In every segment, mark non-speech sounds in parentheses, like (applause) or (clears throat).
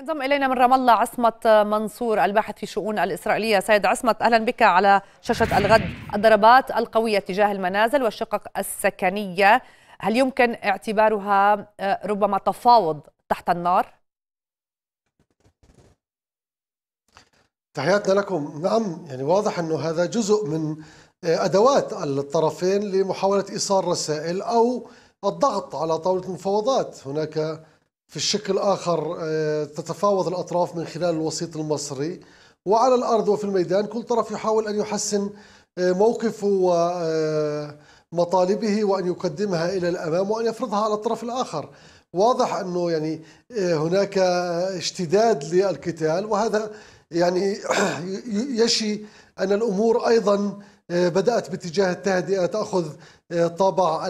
ينضم الينا من رام الله عصمت منصور الباحث في شؤون الاسرائيليه سيد عصمت اهلا بك على شاشه الغد الضربات القويه تجاه المنازل والشقق السكنيه هل يمكن اعتبارها آه، ربما تفاوض تحت النار تحياتنا لكم نعم يعني واضح انه هذا جزء من آه، ادوات الطرفين لمحاوله ايصال رسائل او الضغط على طاوله المفاوضات هناك في الشكل الآخر آه، تتفاوض الأطراف من خلال الوسيط المصري وعلى الأرض وفي الميدان كل طرف يحاول أن يحسن آه، موقفه ومطالبه آه، وأن يقدمها إلى الأمام وأن يفرضها على الطرف الآخر واضح أنه يعني هناك اشتداد للقتال وهذا يعني (clears throat) يشي أن الأمور أيضا آه، بدأت باتجاه التهدئة تأخذ آه، طابع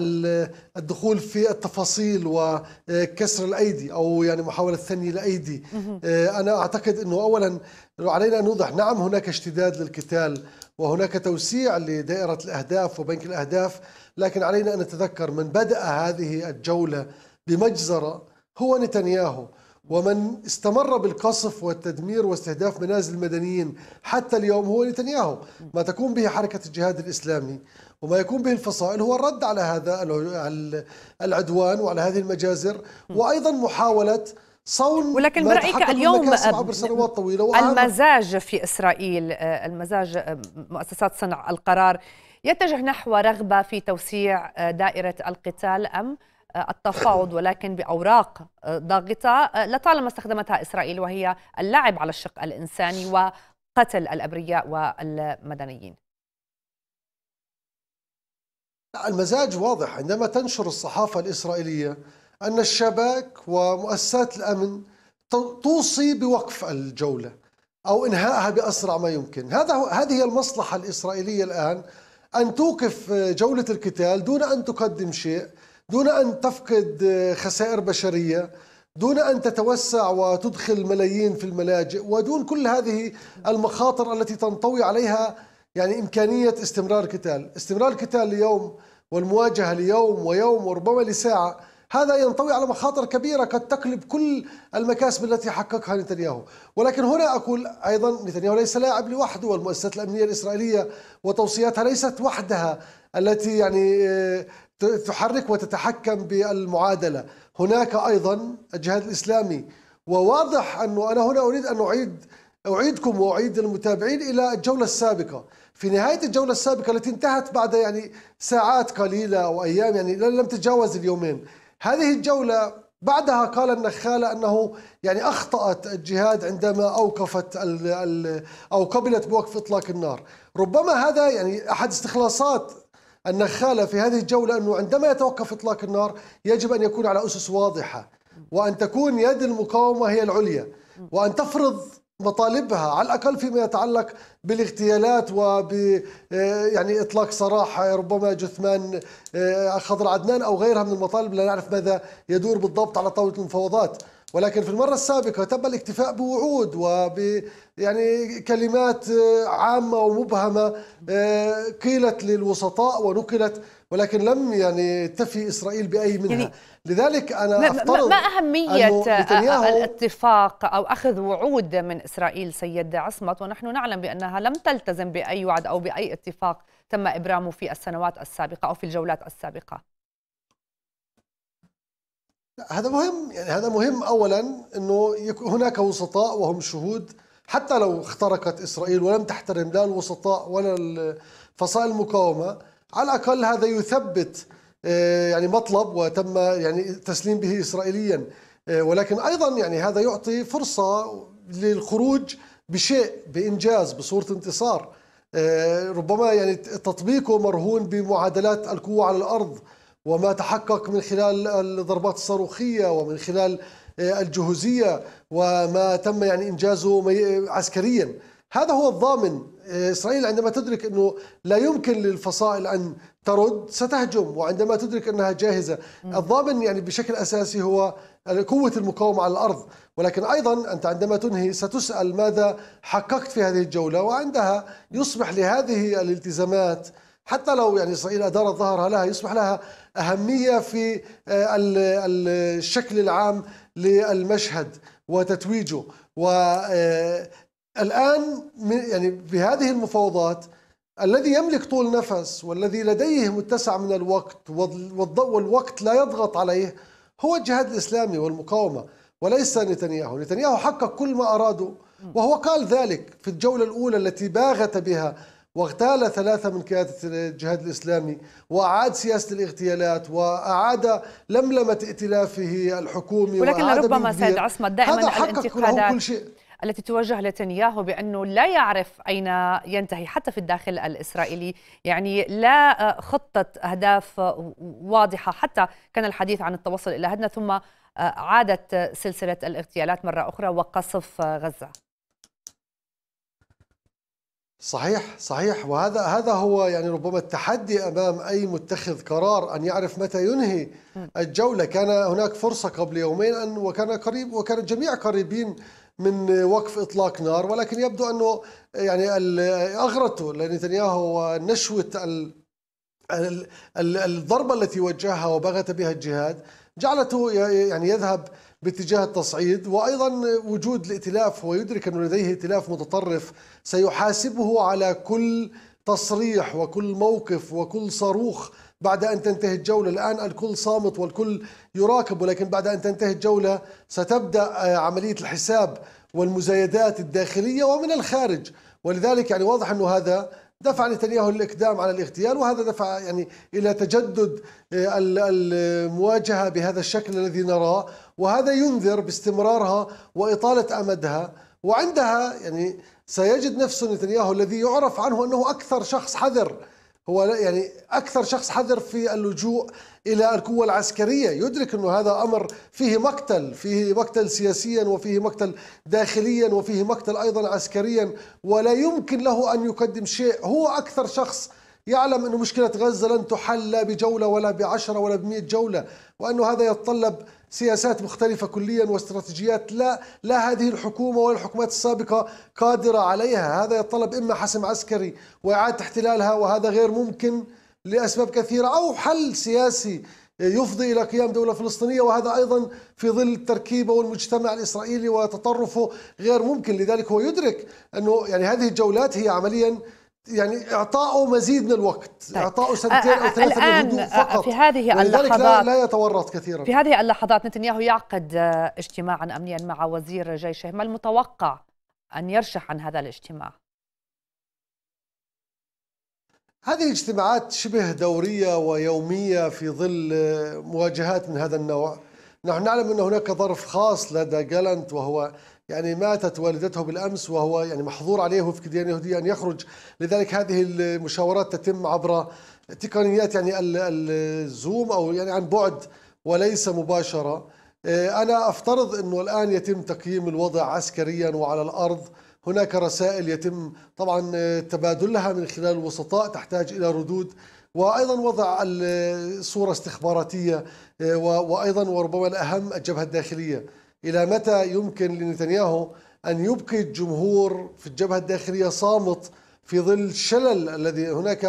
الدخول في التفاصيل وكسر الأيدي أو يعني محاولة ثني الأيدي آه، أنا أعتقد أنه أولا علينا أن نوضح نعم هناك اشتداد للقتال وهناك توسيع لدائرة الأهداف وبنك الأهداف لكن علينا أن نتذكر من بدأ هذه الجولة بمجزرة هو نتنياهو ومن استمر بالقصف والتدمير واستهداف منازل المدنيين حتى اليوم هو نتنياهو ما تقوم به حركة الجهاد الإسلامي وما يكون به الفصائل هو الرد على هذا العدوان وعلى هذه المجازر وأيضا محاولة صون ولكن برأيك اليوم عبر سنوات طويلة المزاج في إسرائيل آه، المزاج آه، مؤسسات صنع القرار يتجه نحو رغبة في توسيع آه، دائرة القتال أم التفاوض ولكن بأوراق ضاغطة آه، لطالما استخدمتها إسرائيل وهي اللعب على الشق الإنساني وقتل الأبرياء والمدنيين المزاج واضح عندما تنشر الصحافة الإسرائيلية أن الشباك ومؤسسات الأمن توصي بوقف الجولة أو إنهائها بأسرع ما يمكن هذا هذه هي المصلحة الإسرائيلية الآن أن توقف جولة القتال دون أن تقدم شيء دون أن تفقد خسائر بشرية دون أن تتوسع وتدخل ملايين في الملاجئ ودون كل هذه المخاطر التي تنطوي عليها يعني إمكانية استمرار قتال استمرار القتال ليوم والمواجهة ليوم ويوم وربما لساعة هذا ينطوي على مخاطر كبيرة قد تقلب كل المكاسب التي حققها نتنياهو ولكن هنا أقول أيضا نتنياهو ليس لاعب لوحده والمؤسسات الأمنية الإسرائيلية وتوصياتها ليست وحدها التي يعني آه، تحرك وتتحكم بالمعادلة هناك أيضا الجهاد الإسلامي وواضح أنه أنا هنا أريد أن أعيد أعيدكم وأعيد المتابعين إلى الجولة السابقة في نهاية الجولة السابقة التي انتهت بعد يعني ساعات قليلة أو أيام يعني لم تتجاوز اليومين هذه الجولة بعدها قال النخالة أنه يعني أخطأت الجهاد عندما أوقفت أو قبلت بوقف إطلاق النار ربما هذا يعني أحد استخلاصات النخالة في هذه الجولة أنه عندما يتوقف إطلاق النار يجب أن يكون على أسس واضحة وأن تكون يد المقاومة هي العليا وأن تفرض مطالبها على الاقل فيما يتعلق بالاغتيالات وب آه، يعني اطلاق سراح آه، ربما جثمان آه، خضر عدنان او غيرها من المطالب لا نعرف ماذا يدور بالضبط على طاوله المفاوضات ولكن في المرة السابقة تم الاكتفاء بوعود وب يعني كلمات آه، عامة ومبهمة آه، قيلت للوسطاء ونقلت ولكن لم يعني تفي إسرائيل بأي منها يعني لذلك أنا أفترض ما أهمية آه، الاتفاق أو أخذ وعود من إسرائيل سيد عصمت ونحن نعلم بأنها لم تلتزم بأي وعد أو بأي اتفاق تم إبرامه في السنوات السابقة أو في الجولات السابقة هذا مهم يعني هذا مهم اولا انه هناك وسطاء وهم شهود حتى لو اخترقت اسرائيل ولم تحترم لا الوسطاء ولا فصائل المقاومه على الاقل هذا يثبت آه، يعني مطلب وتم يعني تسليم به اسرائيليا آه، ولكن ايضا يعني هذا يعطي فرصه للخروج بشيء بانجاز بصوره انتصار آه، ربما يعني تطبيقه مرهون بمعادلات القوه على الارض وما تحقق من خلال الضربات الصاروخية ومن خلال آه، الجهوزية وما تم يعني إنجازه عسكريا هذا هو الضامن آه، إسرائيل عندما تدرك أنه لا يمكن للفصائل أن ترد ستهجم وعندما تدرك أنها جاهزة الضامن يعني بشكل أساسي هو قوة المقاومة على الأرض ولكن أيضا أنت عندما تنهي ستسأل ماذا حققت في هذه الجولة وعندها يصبح لهذه الالتزامات حتى لو يعني إسرائيل أدارت ظهرها لها يصبح لها أهمية في آه، الشكل العام للمشهد وتتويجه والآن آه، يعني بهذه المفاوضات الذي يملك طول نفس والذي لديه متسع من الوقت والوقت لا يضغط عليه هو الجهاد الإسلامي والمقاومة وليس نتنياهو نتنياهو حقق كل ما أراده وهو قال ذلك في الجولة الأولى التي باغت بها واغتال ثلاثة من قيادة الجهاد الإسلامي وأعاد سياسة الاغتيالات وأعاد لملمة ائتلافه الحكومي ولكن لربما سيد عصمت دائما الانتقادات كل شيء التي توجه لتنياهو بانه لا يعرف اين ينتهي حتى في الداخل الاسرائيلي، يعني لا خطه اهداف واضحه، حتى كان الحديث عن التوصل الى هدنه ثم عادت سلسله الاغتيالات مره اخرى وقصف غزه. صحيح صحيح وهذا هذا هو يعني ربما التحدي امام اي متخذ قرار ان يعرف متى ينهي الجوله كان هناك فرصه قبل يومين ان وكان قريب وكان الجميع قريبين من وقف اطلاق نار ولكن يبدو انه يعني اغرته نتنياهو ونشوه الضربه التي وجهها وبغت بها الجهاد جعلته يعني يذهب باتجاه التصعيد وايضا وجود الائتلاف هو يدرك انه لديه ائتلاف متطرف سيحاسبه على كل تصريح وكل موقف وكل صاروخ بعد أن تنتهي الجولة الآن الكل صامت والكل يراقب ولكن بعد أن تنتهي الجولة ستبدأ آه، عملية الحساب والمزايدات الداخلية ومن الخارج ولذلك يعني واضح أنه هذا دفع نتنياهو للاقدام على الاغتيال وهذا دفع يعني الى تجدد آه، المواجهه بهذا الشكل الذي نراه وهذا ينذر باستمرارها واطاله امدها وعندها يعني سيجد نفسه نتنياهو الذي يعرف عنه انه اكثر شخص حذر هو يعني اكثر شخص حذر في اللجوء الى القوه العسكريه، يدرك انه هذا امر فيه مقتل، فيه مقتل سياسيا وفيه مقتل داخليا وفيه مقتل ايضا عسكريا، ولا يمكن له ان يقدم شيء، هو اكثر شخص يعلم انه مشكله غزه لن تحل لا بجوله ولا بعشره ولا بمئة جوله، وانه هذا يتطلب سياسات مختلفة كليا واستراتيجيات لا لا هذه الحكومة ولا الحكومات السابقة قادرة عليها هذا يتطلب إما حسم عسكري وإعادة احتلالها وهذا غير ممكن لأسباب كثيرة أو حل سياسي يفضي إلى قيام دولة فلسطينية وهذا أيضا في ظل التركيبة والمجتمع الإسرائيلي وتطرفه غير ممكن لذلك هو يدرك أنه يعني هذه الجولات هي عمليا يعني اعطائه مزيد من الوقت طيب. اعطائه سنتين او ثلاثه الآن من آه، فقط في هذه اللحظات لا, لا يتورط كثيرا في هذه اللحظات نتنياهو يعقد آه، اجتماعا امنيا مع وزير جيشه ما المتوقع ان يرشح عن هذا الاجتماع هذه اجتماعات شبه دوريه ويوميه في ظل آه، مواجهات من هذا النوع نحن نعلم ان هناك ظرف خاص لدى جالنت وهو يعني ماتت والدته بالأمس وهو يعني محظور عليه في الديانة اليهودية أن يخرج لذلك هذه المشاورات تتم عبر تقنيات يعني الزوم أو يعني عن بعد وليس مباشرة آه، أنا أفترض أنه الآن يتم تقييم الوضع عسكريا وعلى الأرض هناك رسائل يتم طبعا آه، تبادلها من خلال الوسطاء تحتاج إلى ردود وايضا وضع الصوره استخباراتيه آه، وايضا وربما الاهم الجبهه الداخليه إلى متى يمكن لنتنياهو أن يبقي الجمهور في الجبهة الداخلية صامت في ظل الشلل الذي هناك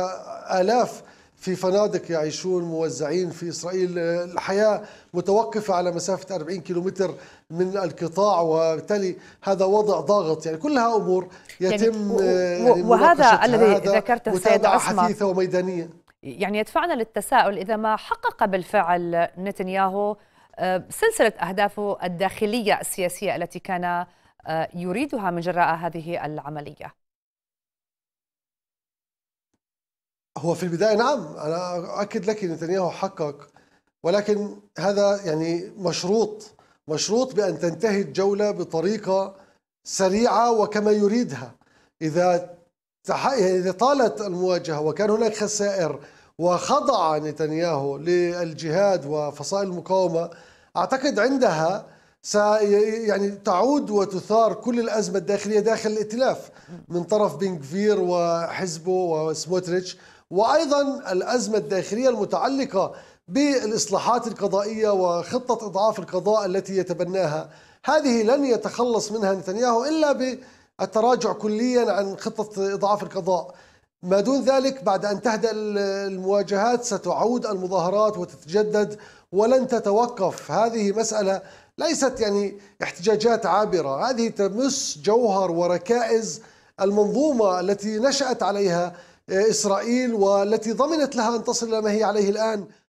آلاف في فنادق يعيشون موزعين في إسرائيل الحياة متوقفة على مسافة 40 كيلومتر من القطاع وبالتالي هذا وضع ضاغط يعني كلها أمور يعني يتم يعني, يعني وهذا الذي ذكرته سيد عثمان حثيثة وميدانية يعني يدفعنا للتساؤل إذا ما حقق بالفعل نتنياهو سلسلة أهدافه الداخلية السياسية التي كان آه، يريدها من جراء هذه العملية هو في البداية نعم أنا أؤكد لك نتنياهو حقق ولكن هذا يعني مشروط مشروط بأن تنتهي الجولة بطريقة سريعة وكما يريدها إذا إذا طالت المواجهة وكان هناك خسائر وخضع نتنياهو للجهاد وفصائل المقاومة اعتقد عندها س يعني تعود وتثار كل الازمه الداخليه داخل الائتلاف من طرف بنكفير وحزبه وسموتريتش وايضا الازمه الداخليه المتعلقه بالاصلاحات القضائيه وخطه اضعاف القضاء التي يتبناها هذه لن يتخلص منها نتنياهو الا بالتراجع كليا عن خطه اضعاف القضاء ما دون ذلك بعد أن تهدأ المواجهات ستعود المظاهرات وتتجدد ولن تتوقف هذه مسألة ليست يعني احتجاجات عابرة هذه تمس جوهر وركائز المنظومة التي نشأت عليها إسرائيل والتي ضمنت لها أن تصل إلى ما هي عليه الآن